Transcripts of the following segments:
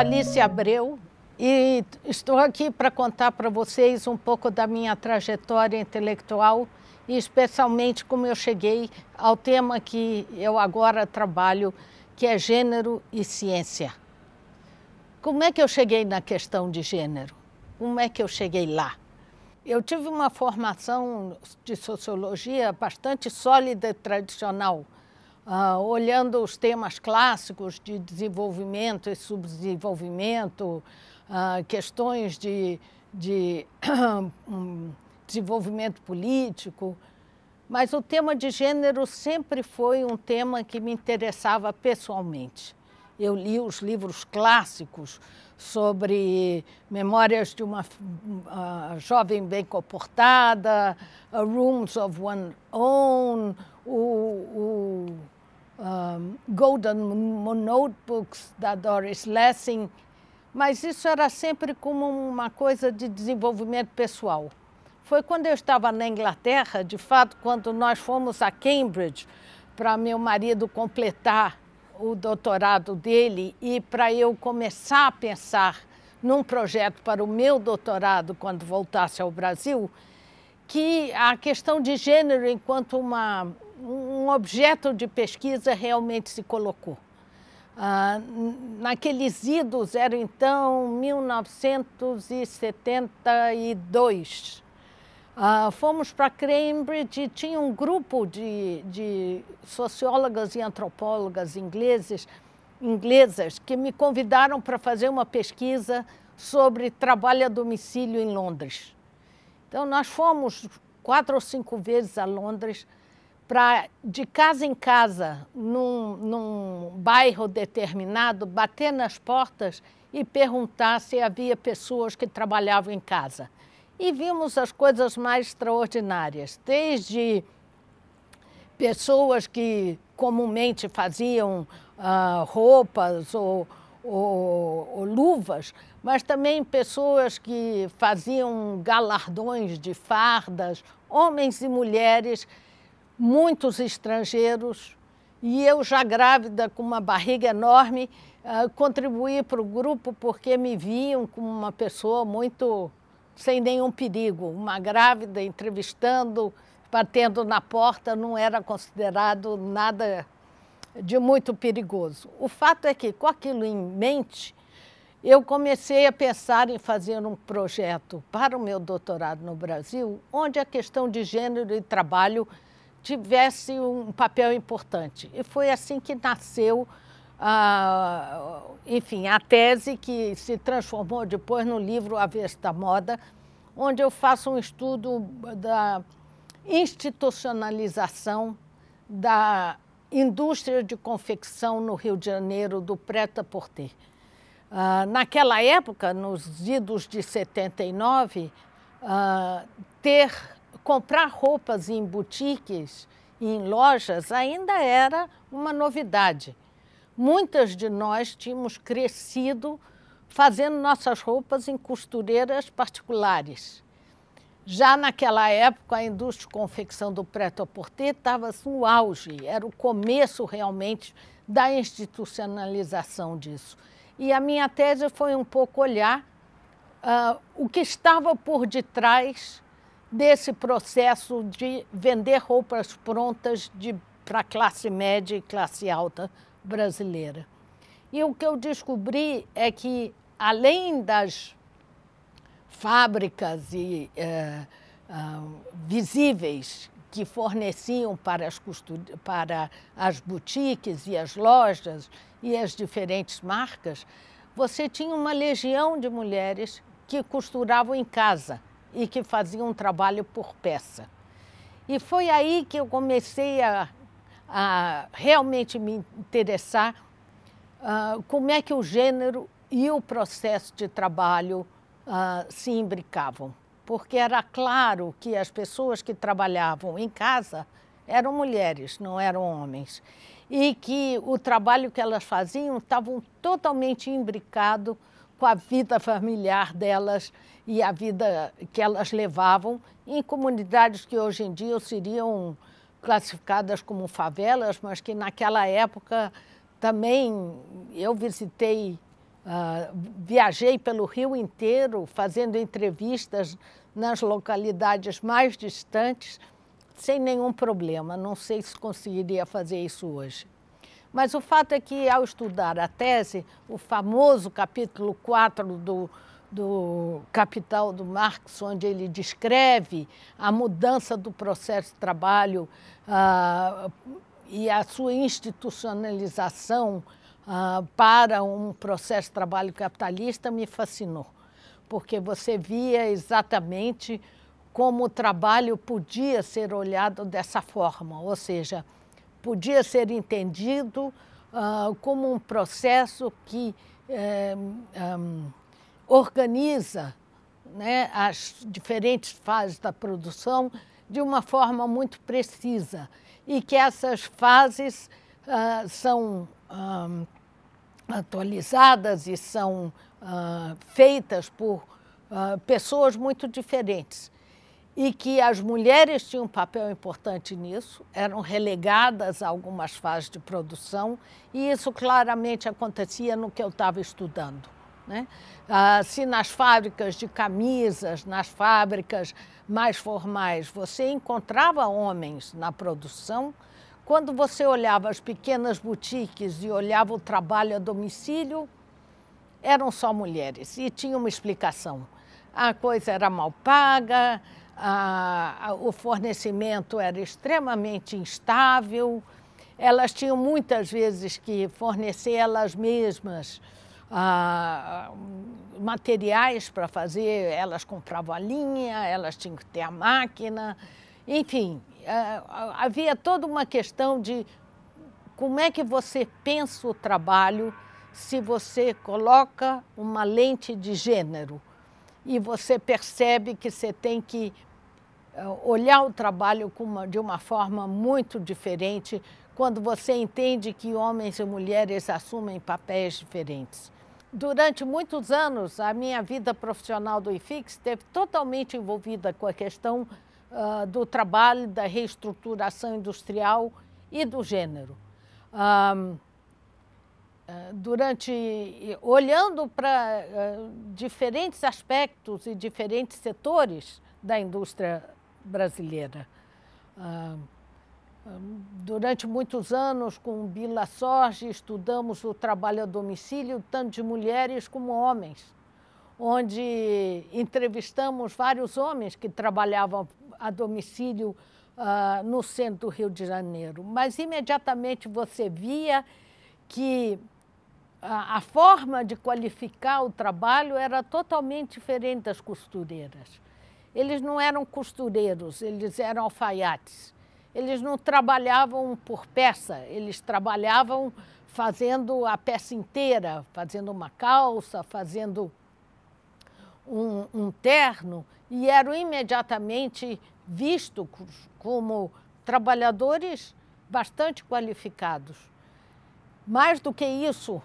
Alice Abreu e estou aqui para contar para vocês um pouco da minha trajetória intelectual e especialmente como eu cheguei ao tema que eu agora trabalho, que é gênero e ciência. Como é que eu cheguei na questão de gênero? Como é que eu cheguei lá? Eu tive uma formação de sociologia bastante sólida e tradicional Uh, olhando os temas clássicos de desenvolvimento e subdesenvolvimento, uh, questões de, de um, desenvolvimento político, mas o tema de gênero sempre foi um tema que me interessava pessoalmente. Eu li os livros clássicos sobre memórias de uma uh, jovem bem comportada, Rooms of One Own, o, o um, Golden Notebooks da Doris Lessing, mas isso era sempre como uma coisa de desenvolvimento pessoal. Foi quando eu estava na Inglaterra, de fato, quando nós fomos a Cambridge para meu marido completar o doutorado dele e para eu começar a pensar num projeto para o meu doutorado quando voltasse ao Brasil, que a questão de gênero enquanto uma um objeto de pesquisa realmente se colocou. Ah, naqueles idos era então 1972. Ah, fomos para Cambridge e tinha um grupo de, de sociólogas e antropólogas ingleses, inglesas que me convidaram para fazer uma pesquisa sobre trabalho a domicílio em Londres. Então, nós fomos quatro ou cinco vezes a Londres para de casa em casa, num, num bairro determinado, bater nas portas e perguntar se havia pessoas que trabalhavam em casa. E vimos as coisas mais extraordinárias, desde pessoas que comumente faziam ah, roupas ou, ou, ou, luvas, mas também pessoas que faziam galardões de fardas, homens e mulheres muitos estrangeiros, e eu já grávida, com uma barriga enorme, ah, contribuí para o grupo porque me viam como uma pessoa muito sem nenhum perigo. Uma grávida entrevistando, batendo na porta, não era considerado nada de muito perigoso. O fato é que, com aquilo em mente, eu comecei a pensar em fazer um projeto para o meu doutorado no Brasil, onde a questão de gênero e trabalho tivesse um papel importante. E foi assim que nasceu, ah, enfim, a tese que se transformou depois no livro A da Moda, onde eu faço um estudo da institucionalização da indústria de confecção no Rio de Janeiro, do preto à porter ah, naquela época, nos idos de 79, ah, ter comprar roupas em boutiques, em lojas, ainda era uma novidade. Muitas de nós tínhamos crescido fazendo nossas roupas em costureiras particulares. Já naquela época, a indústria de confecção do preto à porter estava assim, no auge, era o começo realmente da institucionalização disso. E a minha tese foi um pouco olhar uh, o que estava por detrás desse processo de vender roupas prontas para a classe média e classe alta brasileira. E o que eu descobri é que, além das fábricas e, eh, ah, visíveis que forneciam para as, para as boutiques e as lojas e as diferentes marcas, você tinha uma legião de mulheres que costuravam em casa e que faziam um trabalho por peça. E foi aí que eu comecei a, a realmente me interessar uh, como é que o gênero e o processo de trabalho uh, se imbricavam. Porque era claro que as pessoas que trabalhavam em casa eram mulheres, não eram homens. E que o trabalho que elas faziam estava totalmente imbricado com a vida familiar delas e a vida que elas levavam em comunidades que hoje em dia seriam classificadas como favelas, mas que naquela época também eu visitei, uh, viajei pelo Rio inteiro fazendo entrevistas nas localidades mais distantes sem nenhum problema. Não sei se conseguiria fazer isso hoje. Mas o fato é que, ao estudar a tese, o famoso capítulo 4 do, do Capital do Marx, onde ele descreve a mudança do processo de trabalho ah, e a sua institucionalização ah, para um processo de trabalho capitalista, me fascinou, porque você via exatamente como o trabalho podia ser olhado dessa forma, ou seja, podia ser entendido uh, como um processo que eh, um, ah, organiza né, as diferentes fases da produção de uma forma muito precisa e que essas fases uh, são atualizadas e são feitas por pessoas muito diferentes e que as mulheres tinham um papel importante nisso, eram relegadas a algumas fases de produção, e isso claramente acontecia no que eu estava estudando. Né? Ah, se nas fábricas de camisas, nas fábricas mais formais, você encontrava homens na produção, quando você olhava as pequenas boutiques e olhava o trabalho a domicílio, eram só mulheres e tinha uma explicação. A coisa era mal paga, a, a, o fornecimento era extremamente instável, elas tinham muitas vezes que fornecer elas mesmas ah, materiais para fazer, elas compravam a linha, elas tinham que ter a máquina, enfim, ah, havia toda uma questão de como é que você pensa o trabalho se você coloca uma lente de gênero e você percebe que você tem que olhar o trabalho uma, de uma forma muito diferente quando você entende que homens e mulheres assumem papéis diferentes. Durante muitos anos, a minha vida profissional do IFIX esteve totalmente envolvida com a questão uh, do trabalho, da reestruturação industrial e do gênero. Um, ah, ah, durante olhando para uh, diferentes aspectos e diferentes setores da indústria brasileira. Ah, ah, durante muitos anos, com Bila Sorge, estudamos o trabalho a domicílio, tanto de mulheres como homens, onde entrevistamos vários homens que trabalhavam a domicílio ah, no centro do Rio de Janeiro. Mas imediatamente você via que a, forma de qualificar o trabalho era totalmente diferente das costureiras. Eles não eram costureiros, eles eram alfaiates. Eles não trabalhavam por peça, eles trabalhavam fazendo a peça inteira, fazendo uma calça, fazendo um, um terno, e eram imediatamente vistos como trabalhadores bastante qualificados. Mais do que isso,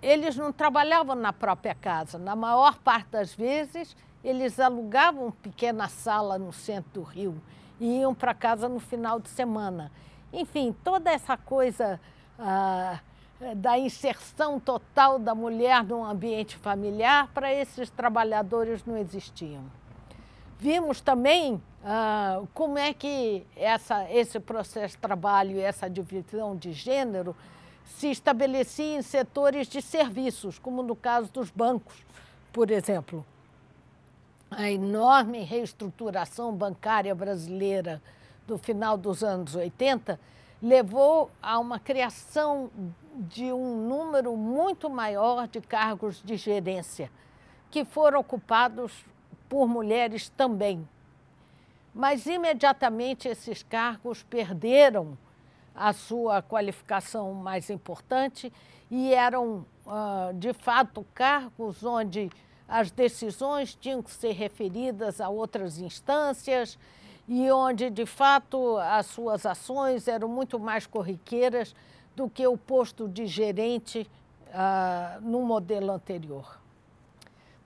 eles não trabalhavam na própria casa. Na maior parte das vezes, eles alugavam pequena sala no centro do Rio e iam para casa no final de semana. Enfim, toda essa coisa ah, da inserção total da mulher num ambiente familiar para esses trabalhadores não existiam. Vimos também ah, como é que essa, esse processo de trabalho e essa divisão de gênero se estabelecia em setores de serviços, como no caso dos bancos, por exemplo a enorme reestruturação bancária brasileira do final dos anos 80 levou a uma criação de um número muito maior de cargos de gerência, que foram ocupados por mulheres também. Mas imediatamente esses cargos perderam a sua qualificação mais importante e eram, ah, de fato, cargos onde as decisões tinham que ser referidas a outras instâncias e onde, de fato, as suas ações eram muito mais corriqueiras do que o posto de gerente ah, no modelo anterior.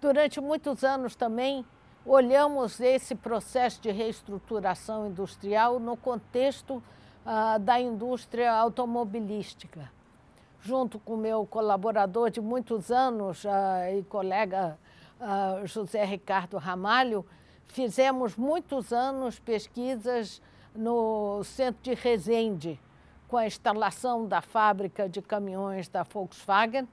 Durante muitos anos também olhamos esse processo de reestruturação industrial no contexto ah, da indústria automobilística. Junto com meu colaborador de muitos anos ah, e colega uh, José Ricardo Ramalho, fizemos muitos anos pesquisas no centro de Resende, com a instalação da fábrica de caminhões da Volkswagen,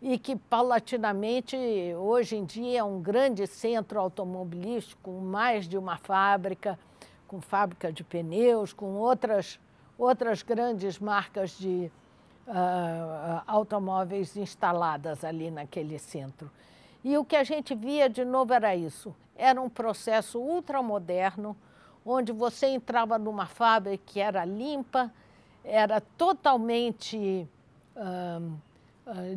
e que paulatinamente, hoje em dia, é um grande centro automobilístico, com mais de uma fábrica, com fábrica de pneus, com outras, outras grandes marcas de uh, automóveis instaladas ali naquele centro. E o que a gente via de novo era isso. Era um processo ultramoderno, onde você entrava numa fábrica que era limpa, era totalmente hum,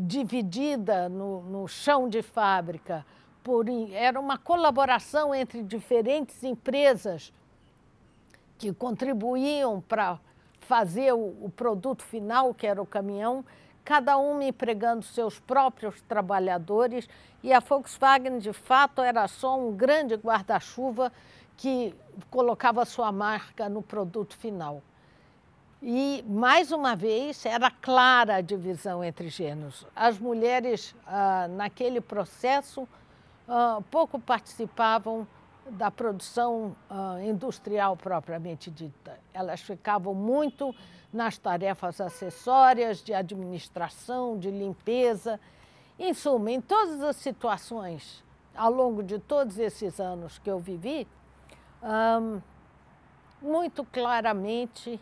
dividida no, no chão de fábrica. Por, era uma colaboração entre diferentes empresas que contribuíam para fazer o, o produto final, que era o caminhão, cada uma empregando seus próprios trabalhadores, e a Volkswagen, de fato, era só um grande guarda-chuva que colocava sua marca no produto final. E, mais uma vez, era clara a divisão entre gêneros. As mulheres, ah, naquele processo, ah, pouco participavam da produção uh, industrial propriamente dita. Elas ficavam muito nas tarefas acessórias de administração, de limpeza, em suma, em todas as situações ao longo de todos esses anos que eu vivi, um, muito claramente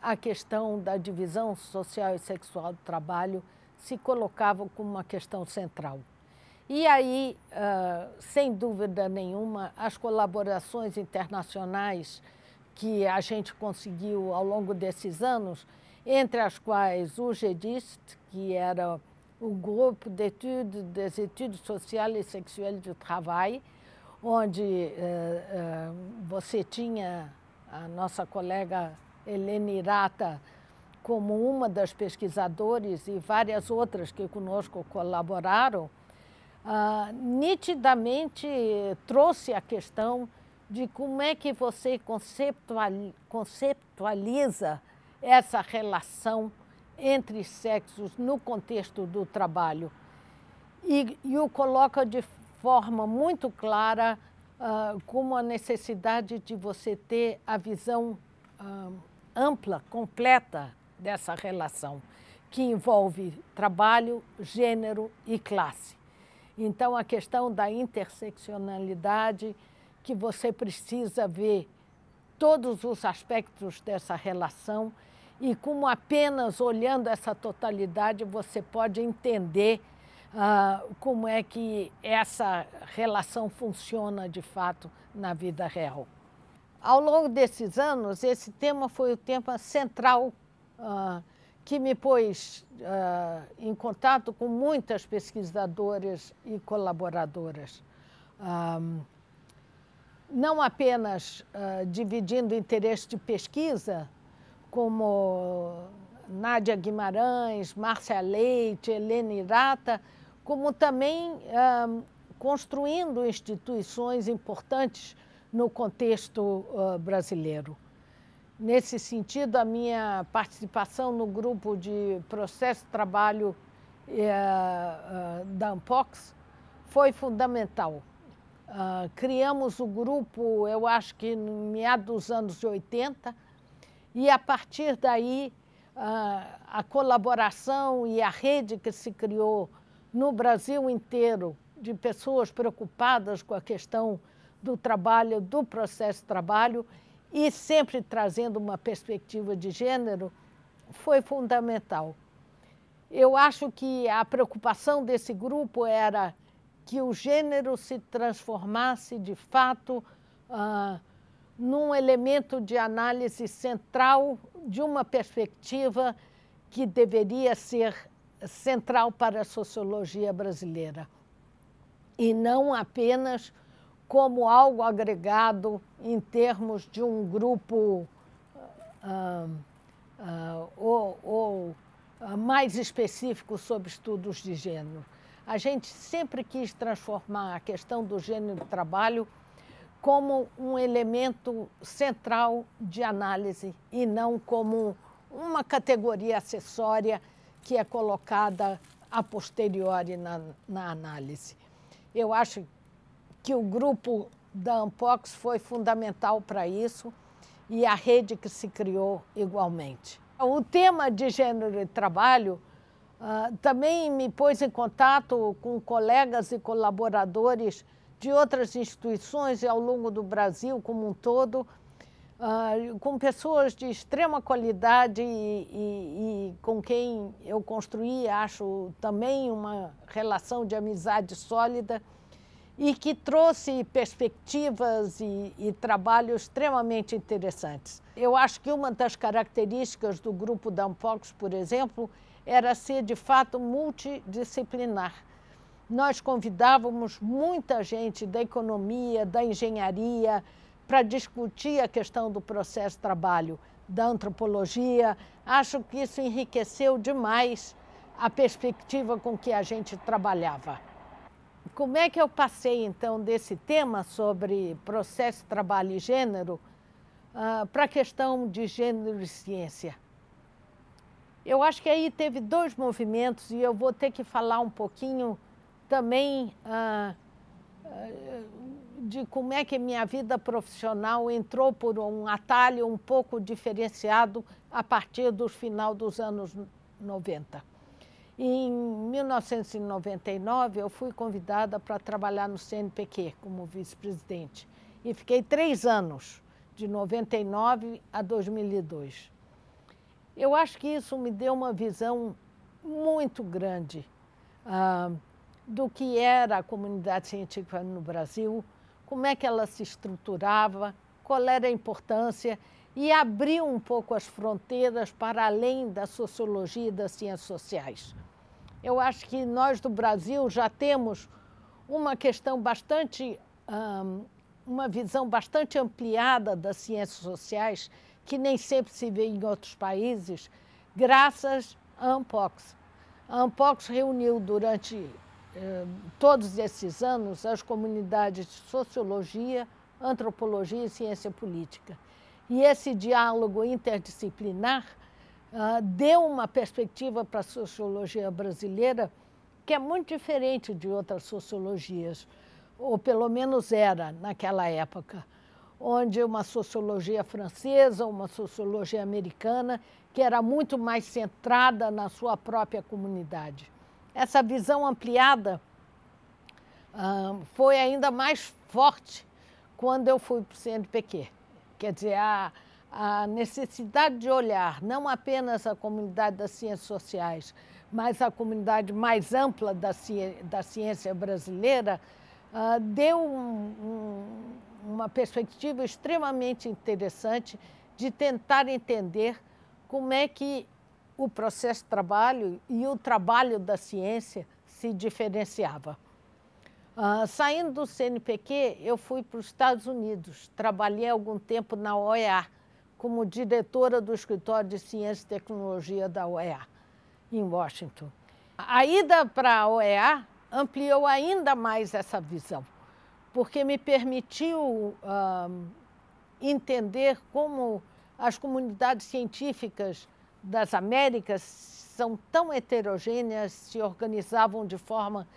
a questão da divisão social e sexual do trabalho se colocava como uma questão central. E aí, sem dúvida nenhuma, as colaborações internacionais que a gente conseguiu ao longo desses anos, entre as quais o GEDIST, que era o Grupo de estudos sociais e sexuais Sexuelles du onde você tinha a nossa colega Helene Irata como uma das pesquisadoras e várias outras que conosco colaboraram, ah, nitidamente trouxe a questão de como é que você conceptualiza essa relação entre sexos no contexto do trabalho e, e o coloca de forma muito clara uh, como a necessidade de você ter a visão uh, ampla, completa dessa relação, que envolve trabalho, gênero e classe. Então, a questão da interseccionalidade, que você precisa ver todos os aspectos dessa relação e como apenas olhando essa totalidade você pode entender uh, como é que essa relação funciona de fato na vida real. Ao longo desses anos, esse tema foi o tema central uh, que me pôs uh, em contato com muitas pesquisadoras e colaboradoras. Um, não apenas uh, dividindo interesse de pesquisa, como Nádia Guimarães, Márcia Leite, Helena Irata, como também construindo instituições importantes no contexto uh, brasileiro. Nesse sentido, a minha participação no grupo de processo trabalho eh, eh, da Ampox foi fundamental. Uh, criamos o grupo, eu acho que no meados dos anos 80, e a partir daí uh, a colaboração e a rede que se criou no Brasil inteiro de pessoas preocupadas com a questão do trabalho, do processo de trabalho, e sempre trazendo uma perspectiva de gênero, foi fundamental. Eu acho que a preocupação desse grupo era que o gênero se transformasse de fato ah, num elemento de análise central de uma perspectiva que deveria ser central para a sociologia brasileira e não apenas como algo agregado em termos de um grupo ah, ah, ah, ou, ou mais específico sobre estudos de gênero. A gente sempre quis transformar a questão do gênero do trabalho como um elemento central de análise e não como uma categoria acessória que é colocada a posteriori na, na análise. Eu acho que o grupo da Ampox foi fundamental para isso e a rede que se criou igualmente. O tema de gênero e trabalho uh, também me pôs em contato com colegas e colaboradores de outras instituições e ao longo do Brasil como um todo, uh, com pessoas de extrema qualidade e, e, e com quem eu construí, acho, também uma relação de amizade sólida e que trouxe perspectivas e, e trabalhos extremamente interessantes. Eu acho que uma das características do grupo Danfox, por exemplo, era ser de fato multidisciplinar. Nós convidávamos muita gente da economia, da engenharia, para discutir a questão do processo de trabalho, da antropologia. Acho que isso enriqueceu demais a perspectiva com que a gente trabalhava como é que eu passei então desse tema sobre processo, trabalho e gênero uh, ah, para a questão de gênero e ciência? Eu acho que aí teve dois movimentos e eu vou ter que falar um pouquinho também uh, de como é que minha vida profissional entrou por um atalho um pouco diferenciado a partir do final dos anos 90. Em 1999, eu fui convidada para trabalhar no CNPq como vice-presidente e fiquei três anos, de 99 a 2002. Eu acho que isso me deu uma visão muito grande ah, do que era a comunidade científica no Brasil, como é que ela se estruturava, qual era a importância e abriu um pouco as fronteiras para além da sociologia e das ciências sociais. Eu acho que nós do Brasil já temos uma questão bastante, um, uma visão bastante ampliada das ciências sociais, que nem sempre se vê em outros países, graças à Ampox. A Ampox reuniu durante eh, todos esses anos as comunidades de sociologia, antropologia e ciência política. E esse diálogo interdisciplinar ah, deu uma perspectiva para a sociologia brasileira que é muito diferente de outras sociologias, ou pelo menos era naquela época, onde uma sociologia francesa, uma sociologia americana, que era muito mais centrada na sua própria comunidade. Essa visão ampliada uh, foi ainda mais forte quando eu fui para o CNPq. Quer dizer, a, a necessidade de olhar não apenas a comunidade das ciências sociais, mas a comunidade mais ampla da, ciência, da ciência brasileira, uh, deu um, um, uma perspectiva extremamente interessante de tentar entender como é que o processo de trabalho e o trabalho da ciência se diferenciava. Uh, saindo do CNPq, eu fui para os Estados Unidos, trabalhei algum tempo na OEA, como diretora do Escritório de Ciência e Tecnologia da OEA, em Washington. A ida para a OEA ampliou ainda mais essa visão, porque me permitiu uh, entender como as comunidades científicas das Américas são tão heterogêneas, se organizavam de forma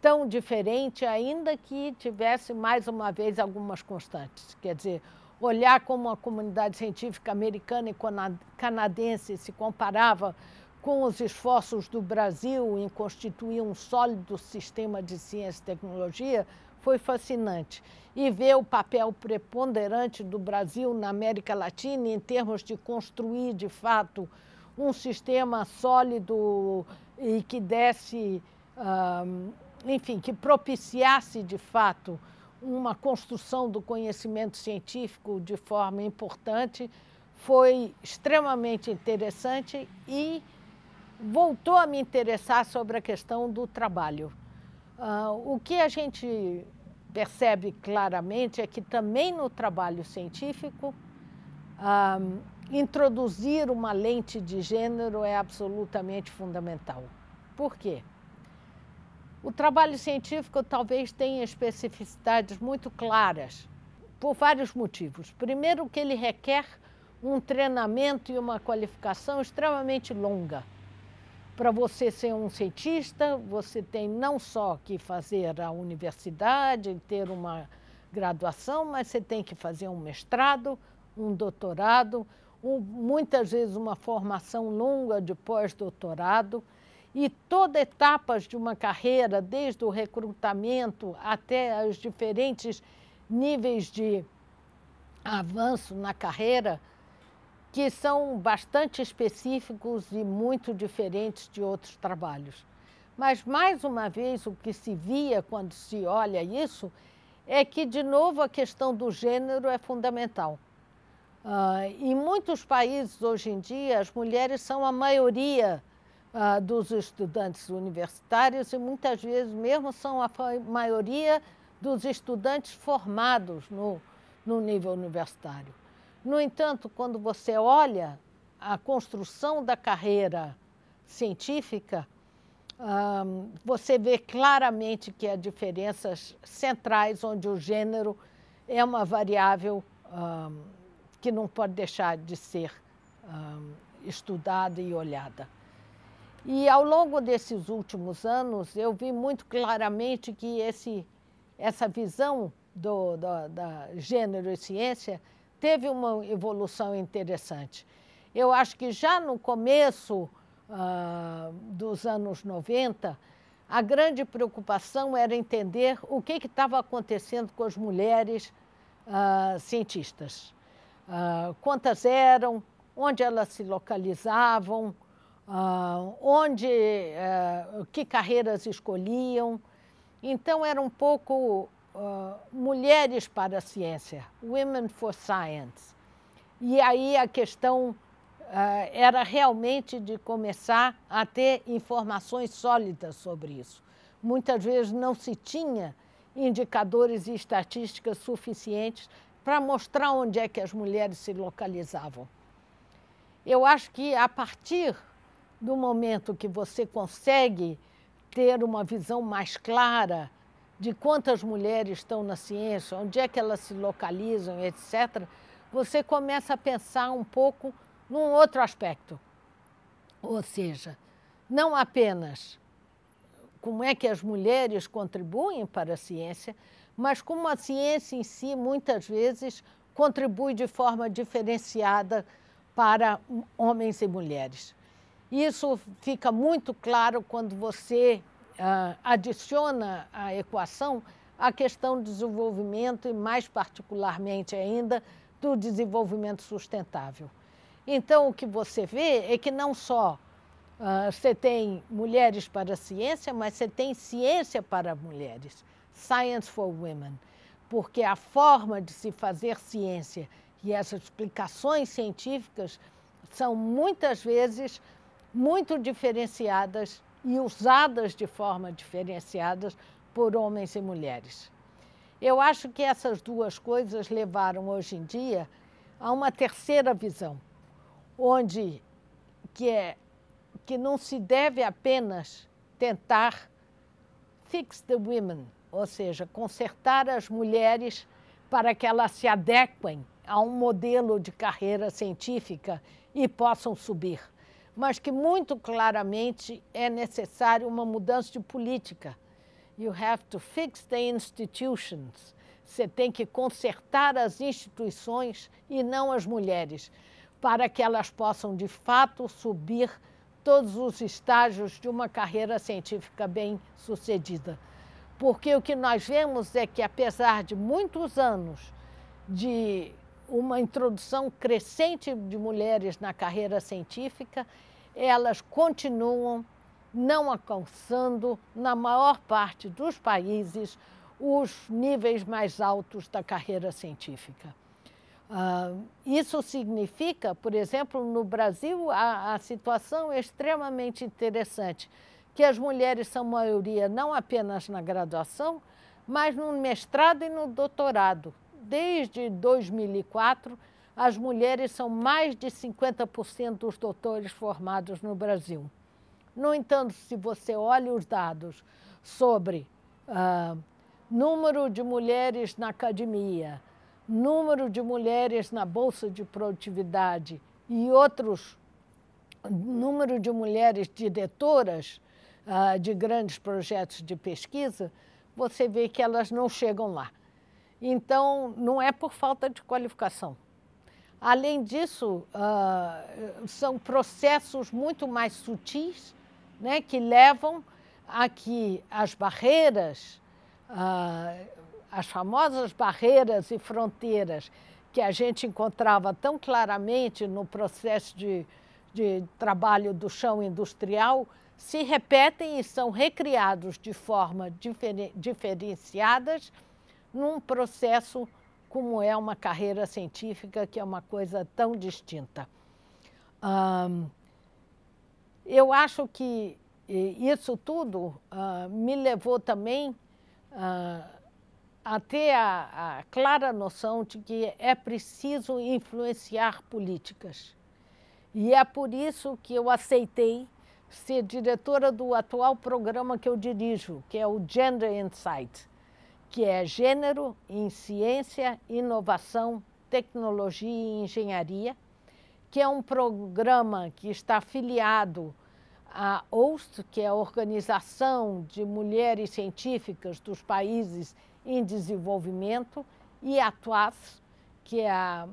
tão diferente, ainda que tivesse mais uma vez algumas constantes. Quer dizer, olhar como a comunidade científica americana e canadense se comparava com os esforços do Brasil em constituir um sólido sistema de ciência e tecnologia, foi fascinante. E ver o papel preponderante do Brasil na América Latina em termos de construir, de fato, um sistema sólido e que desse, ah, enfim, que propiciasse, de fato, uma construção do conhecimento científico de forma importante, foi extremamente interessante e voltou a me interessar sobre a questão do trabalho. Uh, o que a gente percebe claramente é que também no trabalho científico, uh, introduzir uma lente de gênero é absolutamente fundamental. Por quê? O trabalho científico talvez tenha especificidades muito claras, por vários motivos. Primeiro, que ele requer um treinamento e uma qualificação extremamente longa. Para você ser um cientista, você tem não só que fazer a universidade, ter uma graduação, mas você tem que fazer um mestrado, um doutorado, um, muitas vezes uma formação longa de pós-doutorado. E todas etapas de uma carreira, desde o recrutamento até os diferentes níveis de avanço na carreira, que são bastante específicos e muito diferentes de outros trabalhos. Mas, mais uma vez, o que se via quando se olha isso é que, de novo, a questão do gênero é fundamental. Uh, em muitos países, hoje em dia, as mulheres são a maioria ah, dos estudantes universitários e muitas vezes mesmo são a maioria dos estudantes formados no, no nível universitário. No entanto, quando você olha a construção da carreira científica, ah, você vê claramente que há diferenças centrais onde o gênero é uma variável ah, que não pode deixar de ser estudada e olhada. E ao longo desses últimos anos, eu vi muito claramente que esse, essa visão do, do, da gênero e ciência teve uma evolução interessante. Eu acho que já no começo ah, dos anos 90, a grande preocupação era entender o que estava acontecendo com as mulheres ah, cientistas. Ah, quantas eram, onde elas se localizavam, uh, onde, uh, que carreiras escolhiam. Então, era um pouco uh, mulheres para a ciência, Women for Science. E aí a questão ah, era realmente de começar a ter informações sólidas sobre isso. Muitas vezes não se tinha indicadores e estatísticas suficientes para mostrar onde é que as mulheres se localizavam. Eu acho que a partir do momento que você consegue ter uma visão mais clara de quantas mulheres estão na ciência, onde é que elas se localizam, etc., você começa a pensar um pouco num outro aspecto. Ou seja, não apenas como é que as mulheres contribuem para a ciência, mas como a ciência em si muitas vezes contribui de forma diferenciada para homens e mulheres. Isso fica muito claro quando você ah, adiciona à equação a questão do desenvolvimento e, mais particularmente ainda, do desenvolvimento sustentável. Então, o que você vê é que não só ah, você tem mulheres para a ciência, mas você tem ciência para mulheres, Science for Women, porque a forma de se fazer ciência e essas explicações científicas são muitas vezes muito diferenciadas e usadas de forma diferenciada por homens e mulheres. Eu acho que essas duas coisas levaram hoje em dia a uma terceira visão, onde que é que não se deve apenas tentar fix the women, ou seja, consertar as mulheres para que elas se adequem a um modelo de carreira científica e possam subir mas que muito claramente é necessário uma mudança de política. You have to fix the institutions. Você tem que consertar as instituições e não as mulheres, para que elas possam de fato subir todos os estágios de uma carreira científica bem sucedida. Porque o que nós vemos é que, apesar de muitos anos de uma introdução crescente de mulheres na carreira científica, elas continuam não alcançando, na maior parte dos países, os níveis mais altos da carreira científica. Uh, isso significa, por exemplo, no Brasil, a, a, situação é extremamente interessante, que as mulheres são maioria não apenas na graduação, mas no mestrado e no doutorado. Desde 2004, as mulheres são mais de 50% dos doutores formados no Brasil. No entanto, se você olha os dados sobre ah, número de mulheres na academia, número de mulheres na bolsa de produtividade e outros número de mulheres diretoras ah, de grandes projetos de pesquisa, você vê que elas não chegam lá. Então, não é por falta de qualificação. Além disso, uh, são processos muito mais sutis né, que levam a que as barreiras, uh, as famosas barreiras e fronteiras que a gente encontrava tão claramente no processo de, de trabalho do chão industrial, se repetem e são recriados de forma diferen, diferenciadas num processo como é uma carreira científica, que é uma coisa tão distinta. eu acho que isso tudo uh, me levou também uh, a ter a, a, clara noção de que é preciso influenciar políticas. E é por isso que eu aceitei ser diretora do atual programa que eu dirijo, que é o Gender Insight, que é Gênero em Ciência, Inovação, Tecnologia e Engenharia, que é um programa que está afiliado à OUST, que é a Organização de Mulheres Científicas dos Países em Desenvolvimento, e à TUAS, que é a,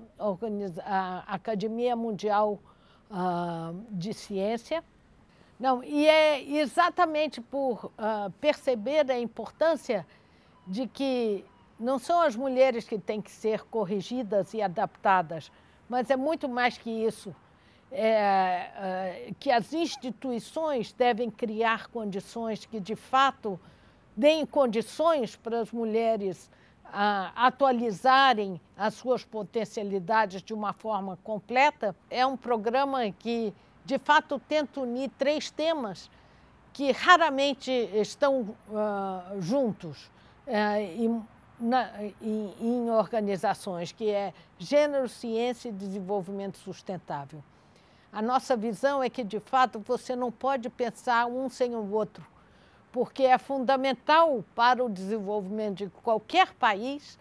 a Academia Mundial uh, de Ciência. Não, e é exatamente por uh, perceber a importância de que não são as mulheres que têm que ser corrigidas e adaptadas, mas é muito mais que isso. É, é que as instituições devem criar condições que, de fato, deem condições para as mulheres a, ah, atualizarem as suas potencialidades de uma forma completa. É um programa que, de fato, tenta unir três temas que raramente estão uh, juntos é, em, na, em, em organizações, que é Gênero, Ciência e Desenvolvimento Sustentável. A nossa visão é que, de fato, você não pode pensar um sem o outro, porque é fundamental para o desenvolvimento de qualquer país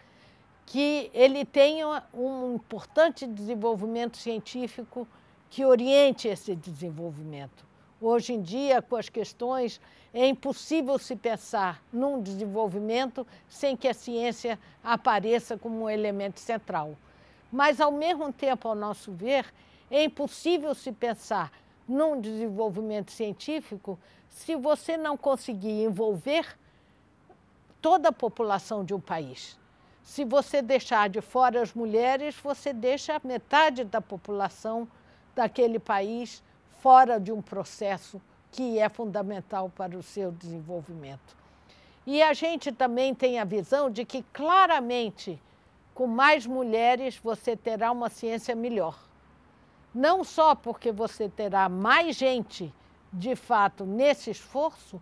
que ele tenha um importante desenvolvimento científico que oriente esse desenvolvimento. Hoje em dia, com as questões, é impossível se pensar num desenvolvimento sem que a ciência apareça como um elemento central. Mas, ao mesmo tempo, ao nosso ver, é impossível se pensar num desenvolvimento científico se você não conseguir envolver toda a população de um país. Se você deixar de fora as mulheres, você deixa metade da população daquele país fora de um processo que é fundamental para o seu desenvolvimento. E a gente também tem a visão de que, claramente, com mais mulheres você terá uma ciência melhor. Não só porque você terá mais gente, de fato, nesse esforço,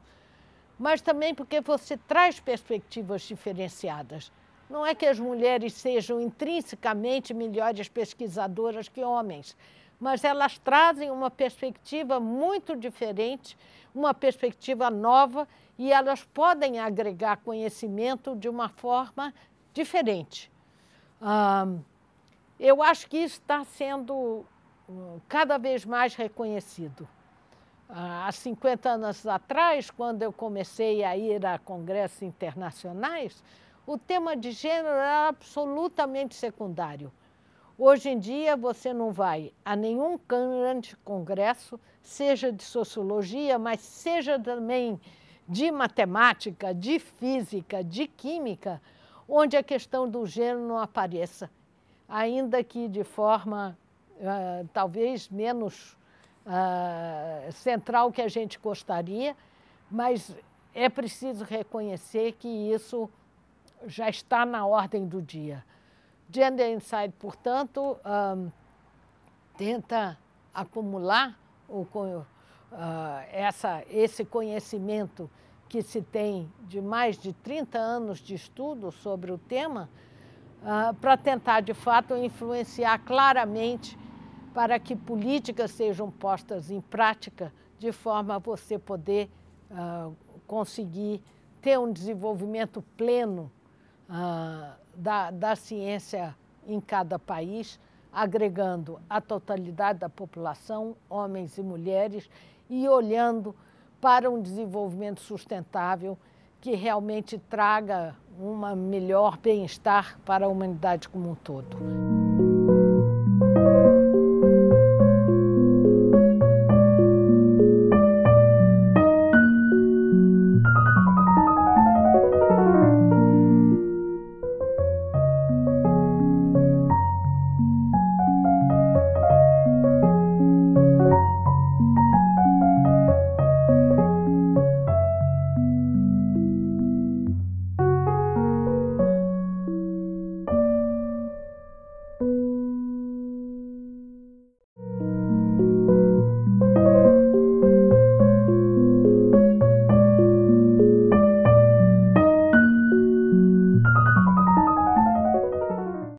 mas também porque você traz perspectivas diferenciadas. Não é que as mulheres sejam intrinsecamente melhores pesquisadoras que homens, mas elas trazem uma perspectiva muito diferente, uma perspectiva nova e elas podem agregar conhecimento de uma forma diferente. eu acho que isso está sendo hum, cada vez mais reconhecido. Ah, há 50 anos atrás, quando eu comecei a ir a congressos internacionais, o tema de gênero era absolutamente secundário. Hoje em dia, você não vai a nenhum grande congresso, seja de sociologia, mas seja também de matemática, de física, de química, onde a questão do gênero não apareça, ainda que de forma uh, talvez menos uh, central que a gente gostaria, mas é preciso reconhecer que isso já está na ordem do dia. Gender Insight, portanto, um, tenta acumular o, uh, essa, esse conhecimento que se tem de mais de 30 anos de estudo sobre o tema, uh, ah, para tentar, de fato, influenciar claramente para que políticas sejam postas em prática, de forma a você poder uh, conseguir ter um desenvolvimento pleno uh, da, da ciência em cada país, agregando a totalidade da população, homens e mulheres, e olhando para um desenvolvimento sustentável que realmente traga um melhor bem-estar para a humanidade como um todo.